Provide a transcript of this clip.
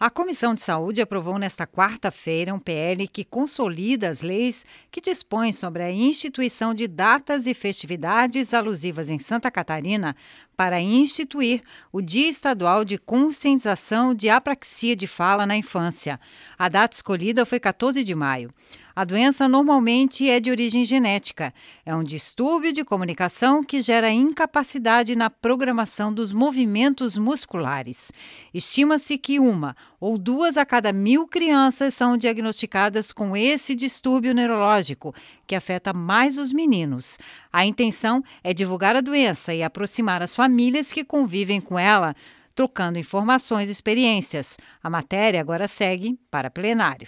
A Comissão de Saúde aprovou nesta quarta-feira um PL que consolida as leis que dispõem sobre a instituição de datas e festividades alusivas em Santa Catarina para instituir o Dia Estadual de Conscientização de Apraxia de Fala na Infância. A data escolhida foi 14 de maio. A doença normalmente é de origem genética. É um distúrbio de comunicação que gera incapacidade na programação dos movimentos musculares. Estima-se que uma ou duas a cada mil crianças são diagnosticadas com esse distúrbio neurológico, que afeta mais os meninos. A intenção é divulgar a doença e aproximar as famílias que convivem com ela, trocando informações e experiências. A matéria agora segue para plenário.